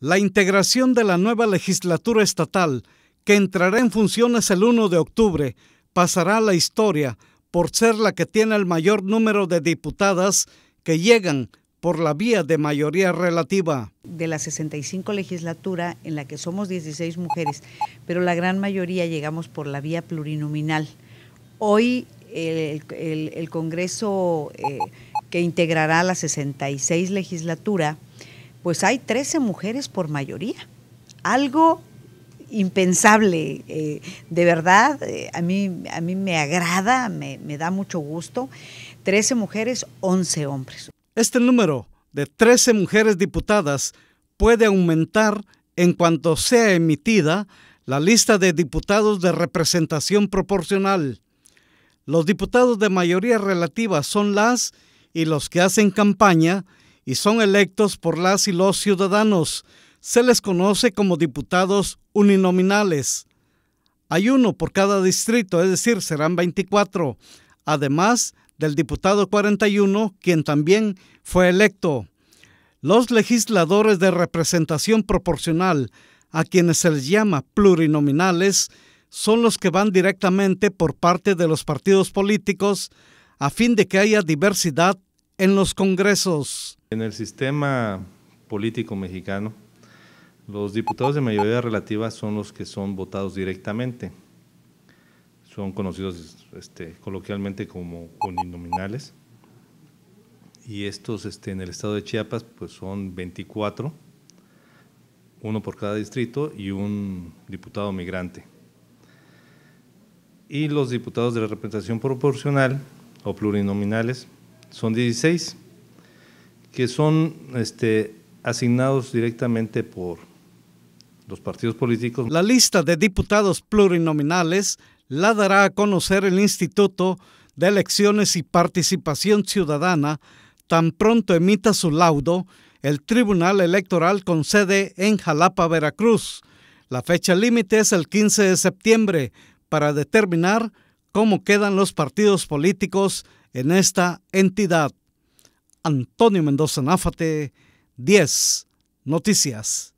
La integración de la nueva legislatura estatal, que entrará en funciones el 1 de octubre, pasará a la historia por ser la que tiene el mayor número de diputadas que llegan por la vía de mayoría relativa. De la 65 legislatura, en la que somos 16 mujeres, pero la gran mayoría llegamos por la vía plurinominal. Hoy el, Congreso eh, que integrará la 66 legislatura pues hay 13 mujeres por mayoría. Algo impensable, eh, de verdad, eh, a, mí, me agrada, me, me da mucho gusto. 13 mujeres, 11 hombres. Este número de 13 mujeres diputadas puede aumentar en cuanto sea emitida la lista de diputados de representación proporcional. Los diputados de mayoría relativa son las y los que hacen campaña y son electos por las y los ciudadanos. Se les conoce como diputados uninominales. Hay uno por cada distrito, es decir, serán 24, además del diputado 41, quien también fue electo. Los legisladores de representación proporcional, a quienes se les llama plurinominales, son los que van directamente por parte de los partidos políticos a fin de que haya diversidad en los congresos. En el sistema político mexicano, los diputados de mayoría relativa son los que son votados directamente. Son conocidos este, coloquialmente como uninominales. Y estos este, en el estado de Chiapas pues son 24, uno por cada distrito y un diputado migrante. Y los diputados de la representación proporcional o plurinominales son 16 que son este, asignados directamente por los partidos políticos. La lista de diputados plurinominales la dará a conocer el Instituto de Elecciones y Participación Ciudadana tan pronto emita su laudo el Tribunal Electoral con sede en Jalapa, Veracruz. La fecha límite es el 15 de septiembre para determinar cómo quedan los partidos políticos en esta entidad. Antonio Mendoza Náfate, 10 Noticias.